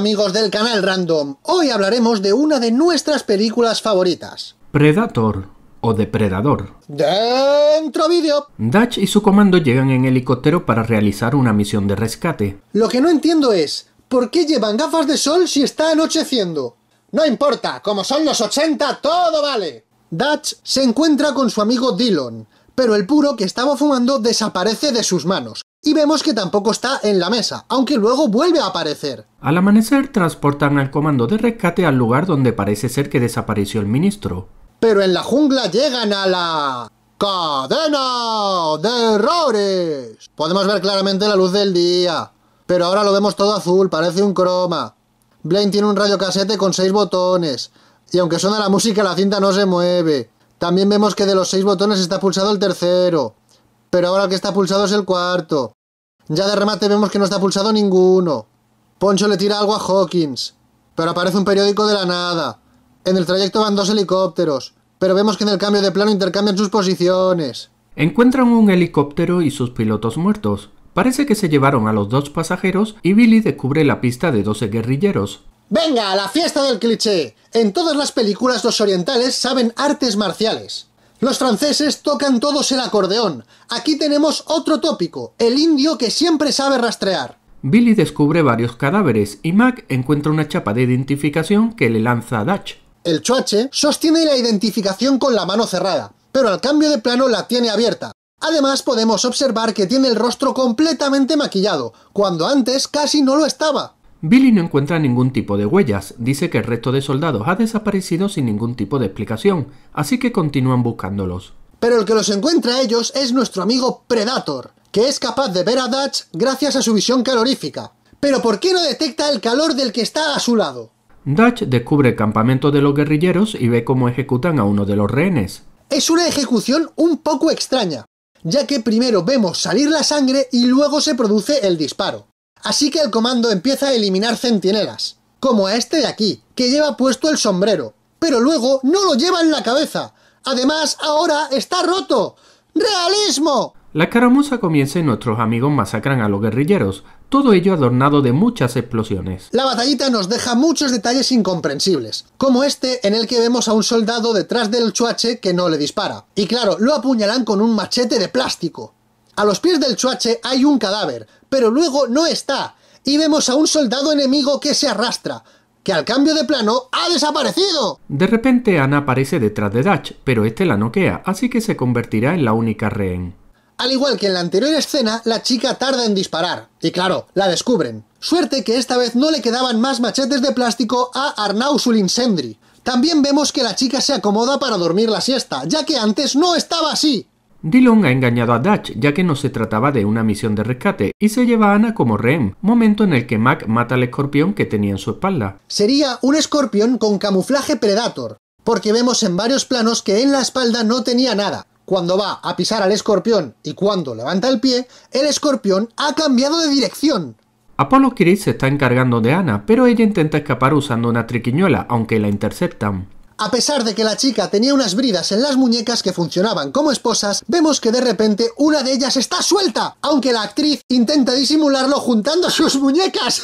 amigos del canal Random. Hoy hablaremos de una de nuestras películas favoritas. Predator o Depredador. ¡Dentro vídeo! Dutch y su comando llegan en helicóptero para realizar una misión de rescate. Lo que no entiendo es, ¿por qué llevan gafas de sol si está anocheciendo? No importa, como son los 80, todo vale. Dutch se encuentra con su amigo Dillon, pero el puro que estaba fumando desaparece de sus manos, y vemos que tampoco está en la mesa, aunque luego vuelve a aparecer. Al amanecer transportan al comando de rescate al lugar donde parece ser que desapareció el ministro. Pero en la jungla llegan a la... ¡Cadena de errores! Podemos ver claramente la luz del día, pero ahora lo vemos todo azul, parece un croma. Blaine tiene un rayo radiocasete con seis botones, y aunque suena la música la cinta no se mueve. También vemos que de los seis botones está pulsado el tercero. Pero ahora que está pulsado es el cuarto. Ya de remate vemos que no está pulsado ninguno. Poncho le tira algo a Hawkins. Pero aparece un periódico de la nada. En el trayecto van dos helicópteros. Pero vemos que en el cambio de plano intercambian sus posiciones. Encuentran un helicóptero y sus pilotos muertos. Parece que se llevaron a los dos pasajeros y Billy descubre la pista de 12 guerrilleros. Venga, la fiesta del cliché. En todas las películas los orientales saben artes marciales. Los franceses tocan todos el acordeón. Aquí tenemos otro tópico, el indio que siempre sabe rastrear. Billy descubre varios cadáveres y Mac encuentra una chapa de identificación que le lanza a Dutch. El choache sostiene la identificación con la mano cerrada, pero al cambio de plano la tiene abierta. Además podemos observar que tiene el rostro completamente maquillado, cuando antes casi no lo estaba. Billy no encuentra ningún tipo de huellas, dice que el resto de soldados ha desaparecido sin ningún tipo de explicación, así que continúan buscándolos. Pero el que los encuentra a ellos es nuestro amigo Predator, que es capaz de ver a Dutch gracias a su visión calorífica. Pero ¿por qué no detecta el calor del que está a su lado? Dutch descubre el campamento de los guerrilleros y ve cómo ejecutan a uno de los rehenes. Es una ejecución un poco extraña, ya que primero vemos salir la sangre y luego se produce el disparo. Así que el comando empieza a eliminar centinelas, como a este de aquí, que lleva puesto el sombrero, pero luego no lo lleva en la cabeza. Además, ahora está roto. ¡Realismo! La caramuza comienza y nuestros amigos masacran a los guerrilleros, todo ello adornado de muchas explosiones. La batallita nos deja muchos detalles incomprensibles, como este en el que vemos a un soldado detrás del chuache que no le dispara. Y claro, lo apuñalan con un machete de plástico. A los pies del chuache hay un cadáver, pero luego no está, y vemos a un soldado enemigo que se arrastra, que al cambio de plano ha desaparecido. De repente Ana aparece detrás de Dutch, pero este la noquea, así que se convertirá en la única rehén. Al igual que en la anterior escena, la chica tarda en disparar, y claro, la descubren. Suerte que esta vez no le quedaban más machetes de plástico a Arnau Sulinsendri. También vemos que la chica se acomoda para dormir la siesta, ya que antes no estaba así. Dillon ha engañado a Dutch ya que no se trataba de una misión de rescate y se lleva a Ana como rehén, momento en el que Mac mata al escorpión que tenía en su espalda. Sería un escorpión con camuflaje Predator, porque vemos en varios planos que en la espalda no tenía nada. Cuando va a pisar al escorpión y cuando levanta el pie, el escorpión ha cambiado de dirección. Apollo Creed se está encargando de Ana, pero ella intenta escapar usando una triquiñuela, aunque la interceptan. A pesar de que la chica tenía unas bridas en las muñecas que funcionaban como esposas, vemos que de repente una de ellas está suelta, aunque la actriz intenta disimularlo juntando sus muñecas.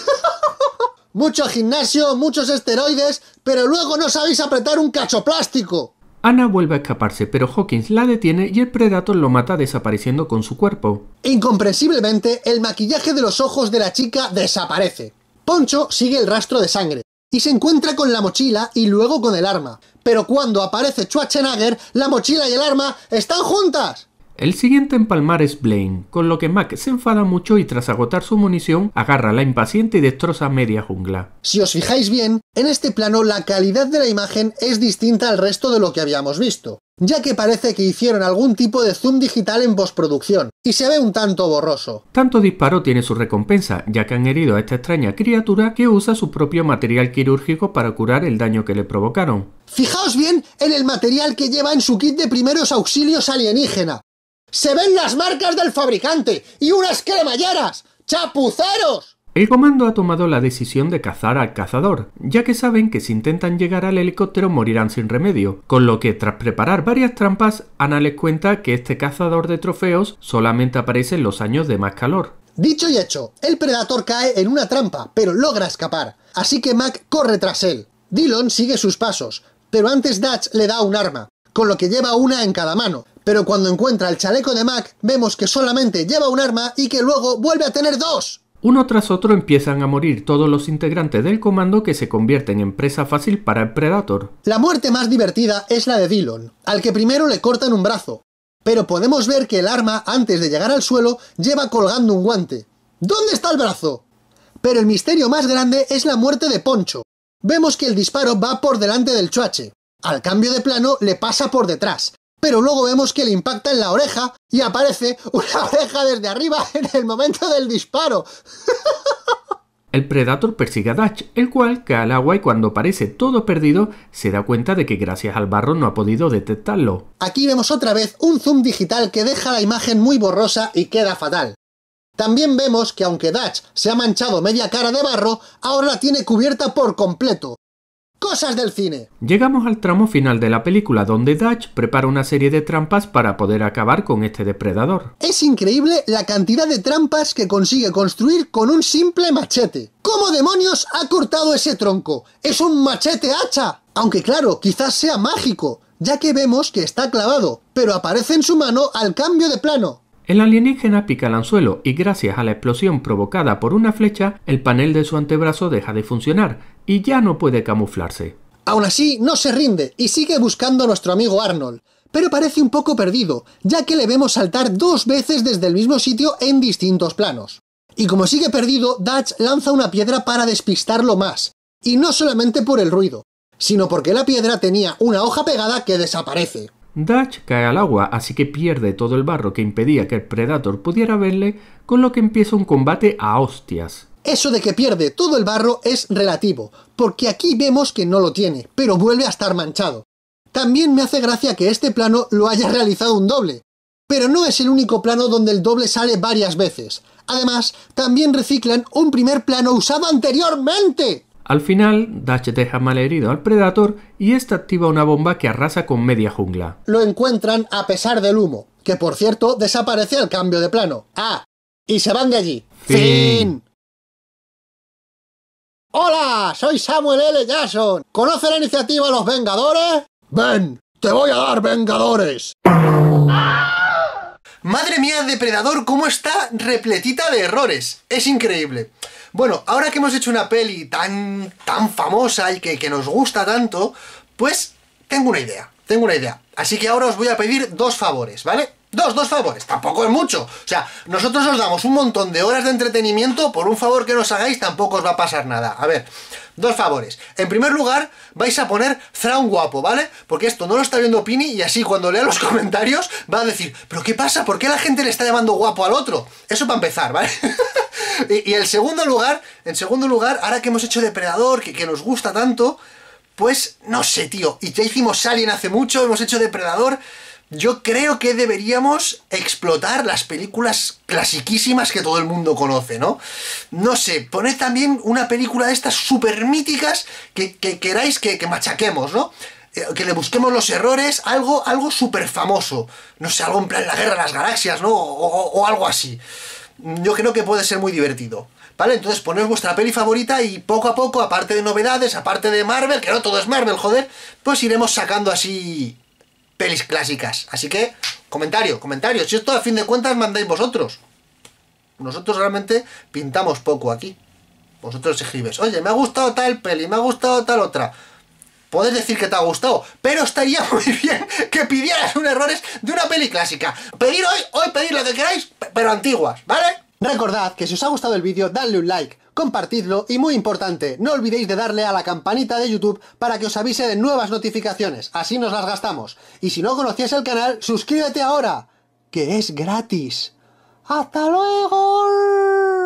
Mucho gimnasio, muchos esteroides, pero luego no sabéis apretar un cacho plástico. Ana vuelve a escaparse, pero Hawkins la detiene y el Predator lo mata desapareciendo con su cuerpo. Incomprensiblemente, el maquillaje de los ojos de la chica desaparece. Poncho sigue el rastro de sangre, y se encuentra con la mochila y luego con el arma. Pero cuando aparece Schwarzenegger, la mochila y el arma están juntas. El siguiente empalmar es Blaine, con lo que Mac se enfada mucho y tras agotar su munición, agarra la impaciente y destroza media jungla. Si os fijáis bien, en este plano la calidad de la imagen es distinta al resto de lo que habíamos visto ya que parece que hicieron algún tipo de zoom digital en postproducción, y se ve un tanto borroso. Tanto disparo tiene su recompensa, ya que han herido a esta extraña criatura que usa su propio material quirúrgico para curar el daño que le provocaron. Fijaos bien en el material que lleva en su kit de primeros auxilios alienígena. Se ven las marcas del fabricante y unas cremalleras. ¡Chapuceros! El comando ha tomado la decisión de cazar al cazador, ya que saben que si intentan llegar al helicóptero morirán sin remedio, con lo que tras preparar varias trampas, Ana les cuenta que este cazador de trofeos solamente aparece en los años de más calor. Dicho y hecho, el Predator cae en una trampa, pero logra escapar, así que Mac corre tras él. Dillon sigue sus pasos, pero antes Dutch le da un arma, con lo que lleva una en cada mano, pero cuando encuentra el chaleco de Mac vemos que solamente lleva un arma y que luego vuelve a tener dos. Uno tras otro empiezan a morir todos los integrantes del comando que se convierten en presa fácil para el Predator. La muerte más divertida es la de Dillon, al que primero le cortan un brazo, pero podemos ver que el arma, antes de llegar al suelo, lleva colgando un guante. ¿Dónde está el brazo? Pero el misterio más grande es la muerte de Poncho. Vemos que el disparo va por delante del chuache. Al cambio de plano le pasa por detrás, pero luego vemos que le impacta en la oreja y aparece una oreja desde arriba en el momento del disparo. El Predator persigue a Dutch, el cual cae al agua y cuando parece todo perdido, se da cuenta de que gracias al barro no ha podido detectarlo. Aquí vemos otra vez un zoom digital que deja la imagen muy borrosa y queda fatal. También vemos que aunque Dutch se ha manchado media cara de barro, ahora la tiene cubierta por completo, cosas del cine. Llegamos al tramo final de la película donde Dutch prepara una serie de trampas para poder acabar con este depredador. Es increíble la cantidad de trampas que consigue construir con un simple machete. ¿Cómo demonios ha cortado ese tronco? ¡Es un machete hacha! Aunque claro, quizás sea mágico, ya que vemos que está clavado, pero aparece en su mano al cambio de plano. El alienígena pica el anzuelo y gracias a la explosión provocada por una flecha, el panel de su antebrazo deja de funcionar, y ya no puede camuflarse. Aún así, no se rinde y sigue buscando a nuestro amigo Arnold, pero parece un poco perdido, ya que le vemos saltar dos veces desde el mismo sitio en distintos planos. Y como sigue perdido, Dutch lanza una piedra para despistarlo más, y no solamente por el ruido, sino porque la piedra tenía una hoja pegada que desaparece. Dutch cae al agua, así que pierde todo el barro que impedía que el Predator pudiera verle, con lo que empieza un combate a hostias. Eso de que pierde todo el barro es relativo, porque aquí vemos que no lo tiene, pero vuelve a estar manchado. También me hace gracia que este plano lo haya realizado un doble, pero no es el único plano donde el doble sale varias veces. Además, también reciclan un primer plano usado anteriormente. Al final, Dash deja malherido al Predator y este activa una bomba que arrasa con media jungla. Lo encuentran a pesar del humo, que por cierto desaparece al cambio de plano. ¡Ah! Y se van de allí. fin. Hola, soy Samuel L. Jackson. ¿Conoce la iniciativa Los Vengadores? Ven, te voy a dar Vengadores. Madre mía, Depredador, cómo está repletita de errores. Es increíble. Bueno, ahora que hemos hecho una peli tan, tan famosa y que, que nos gusta tanto, pues tengo una idea, tengo una idea. Así que ahora os voy a pedir dos favores, ¿vale? Dos, dos favores, tampoco es mucho. O sea, nosotros os damos un montón de horas de entretenimiento, por un favor que nos hagáis tampoco os va a pasar nada. A ver, dos favores. En primer lugar, vais a poner Fraun guapo, ¿vale? Porque esto no lo está viendo Pini y así cuando lea los comentarios va a decir, pero ¿qué pasa? ¿Por qué la gente le está llamando guapo al otro? Eso para empezar, ¿vale? y, en segundo lugar, en segundo lugar, ahora que hemos hecho Depredador, que, que nos gusta tanto, pues no sé, tío. Y ya hicimos Alien hace mucho, hemos hecho Depredador. Yo creo que deberíamos explotar las películas clasiquísimas que todo el mundo conoce, ¿no? No sé, poned también una película de estas super míticas que, queráis que, machaquemos, ¿no? Eh, que le busquemos los errores, algo, algo súper famoso. No sé, algo en plan la guerra de las galaxias, ¿no? O, o algo así. Yo creo que puede ser muy divertido. ¿Vale? Entonces poned vuestra peli favorita y poco a poco, aparte de novedades, aparte de Marvel, que no todo es Marvel, joder, pues iremos sacando así pelis clásicas. Así que, comentario, comentario. Si esto a fin de cuentas mandáis vosotros. Nosotros realmente pintamos poco aquí. Vosotros escribes, oye, me ha gustado tal peli, me ha gustado tal otra. Podéis decir que te ha gustado, pero estaría muy bien que pidieras un errores de una peli clásica. Pedir hoy, hoy pedir lo que queráis, pero antiguas, ¿vale? Recordad que si os ha gustado el vídeo, dadle un like, compartidlo y muy importante, no olvidéis de darle a la campanita de YouTube para que os avise de nuevas notificaciones, así nos las gastamos. Y si no conocías el canal, suscríbete ahora, que es gratis. ¡Hasta luego!